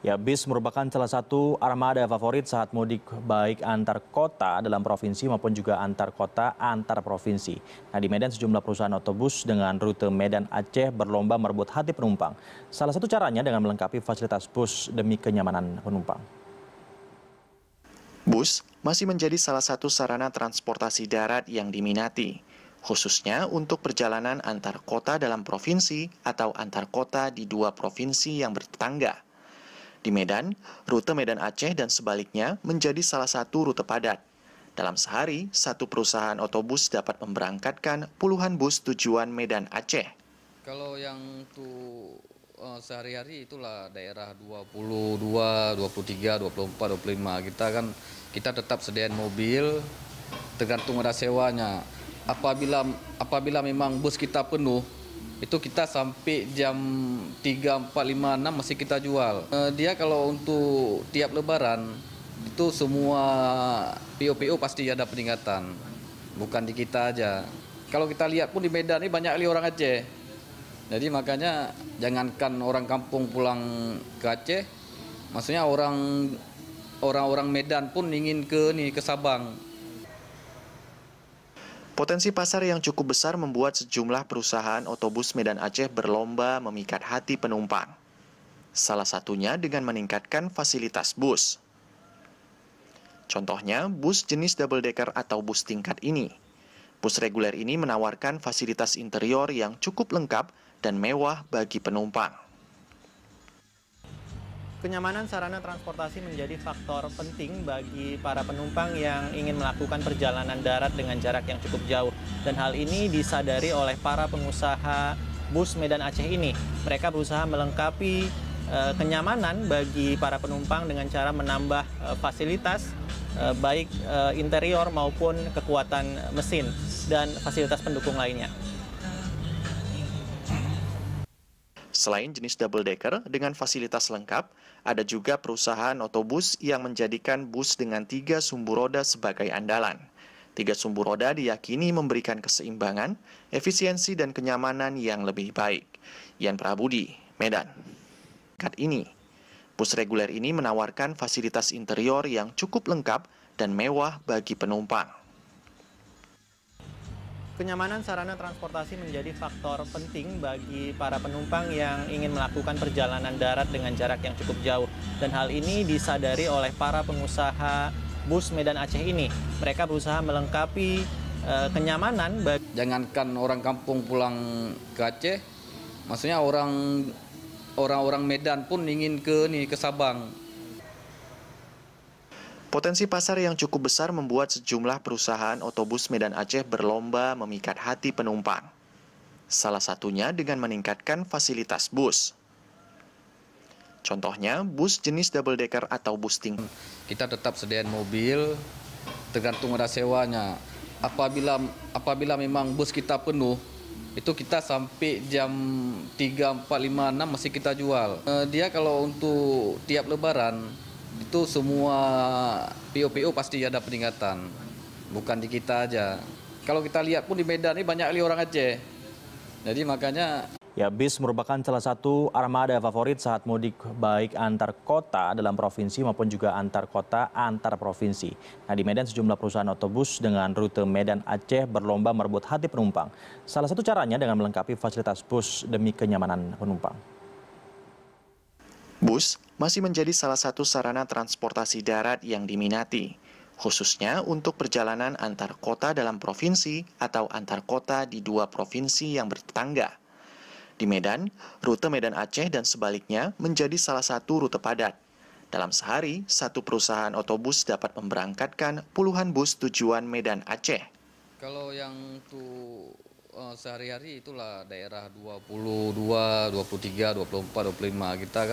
Ya, bis merupakan salah satu armada favorit saat mudik baik antar kota dalam provinsi maupun juga antar kota antar provinsi. Nah, di Medan sejumlah perusahaan otobus dengan rute Medan Aceh berlomba merebut hati penumpang. Salah satu caranya dengan melengkapi fasilitas bus demi kenyamanan penumpang. Bus masih menjadi salah satu sarana transportasi darat yang diminati, khususnya untuk perjalanan antar kota dalam provinsi atau antar kota di dua provinsi yang bertetangga. Di Medan, rute Medan Aceh dan sebaliknya menjadi salah satu rute padat. Dalam sehari, satu perusahaan otobus dapat memberangkatkan puluhan bus tujuan Medan Aceh. Kalau yang tuh eh, sehari-hari itulah daerah 22, 23, 24, 25 kita kan kita tetap sediain mobil tergantung ada sewanya. Apabila apabila memang bus kita penuh, itu kita sampai jam 3, 4, 5, 6 masih kita jual. Eh, dia kalau untuk tiap lebaran itu semua PO-PO pasti ada peningkatan, bukan di kita aja. Kalau kita lihat pun di Medan ini banyak kali orang Aceh. Jadi makanya jangankan orang kampung pulang ke Aceh, maksudnya orang orang-orang Medan pun ingin ke nih ke Sabang Potensi pasar yang cukup besar membuat sejumlah perusahaan otobus Medan Aceh berlomba memikat hati penumpang. Salah satunya dengan meningkatkan fasilitas bus. Contohnya, bus jenis double decker atau bus tingkat ini. Bus reguler ini menawarkan fasilitas interior yang cukup lengkap dan mewah bagi penumpang. Kenyamanan sarana transportasi menjadi faktor penting bagi para penumpang yang ingin melakukan perjalanan darat dengan jarak yang cukup jauh. Dan hal ini disadari oleh para pengusaha bus Medan Aceh ini. Mereka berusaha melengkapi uh, kenyamanan bagi para penumpang dengan cara menambah uh, fasilitas uh, baik interior maupun kekuatan mesin dan fasilitas pendukung lainnya. Selain jenis double decker dengan fasilitas lengkap, ada juga perusahaan otobus yang menjadikan bus dengan tiga sumbu roda sebagai andalan. Tiga sumbu roda diyakini memberikan keseimbangan, efisiensi, dan kenyamanan yang lebih baik. Yan Prabudi, Medan. Kat ini, bus reguler ini menawarkan fasilitas interior yang cukup lengkap dan mewah bagi penumpang. Kenyamanan sarana transportasi menjadi faktor penting bagi para penumpang yang ingin melakukan perjalanan darat dengan jarak yang cukup jauh. Dan hal ini disadari oleh para pengusaha bus Medan Aceh ini. Mereka berusaha melengkapi e, kenyamanan. Jangankan orang kampung pulang ke Aceh, maksudnya orang orang-orang Medan pun ingin ke nih ke Sabang Potensi pasar yang cukup besar membuat sejumlah perusahaan otobus Medan Aceh berlomba memikat hati penumpang. Salah satunya dengan meningkatkan fasilitas bus. Contohnya, bus jenis double decker atau bus tinggi. Kita tetap sediain mobil, tergantung ada sewanya. Apabila apabila memang bus kita penuh, itu kita sampai jam 3, 4, 5, 6 masih kita jual. Eh, dia kalau untuk tiap lebaran, itu semua PO-PO pasti ada peningkatan. Bukan di kita aja. Kalau kita lihat pun di Medan ini banyak kali orang Aceh. Jadi makanya Ya, bis merupakan salah satu armada favorit saat mudik baik antar kota dalam provinsi maupun juga antar kota antar provinsi. Nah, di Medan sejumlah perusahaan otobus dengan rute Medan Aceh berlomba merebut hati penumpang. Salah satu caranya dengan melengkapi fasilitas bus demi kenyamanan penumpang. Bus masih menjadi salah satu sarana transportasi darat yang diminati, khususnya untuk perjalanan antar kota dalam provinsi atau antar kota di dua provinsi yang bertetangga. Di Medan, rute Medan Aceh dan sebaliknya menjadi salah satu rute padat. Dalam sehari, satu perusahaan otobus dapat memberangkatkan puluhan bus tujuan Medan Aceh. Kalau yang tuh eh, sehari-hari itulah daerah 22, 23, 24, 25 kita kan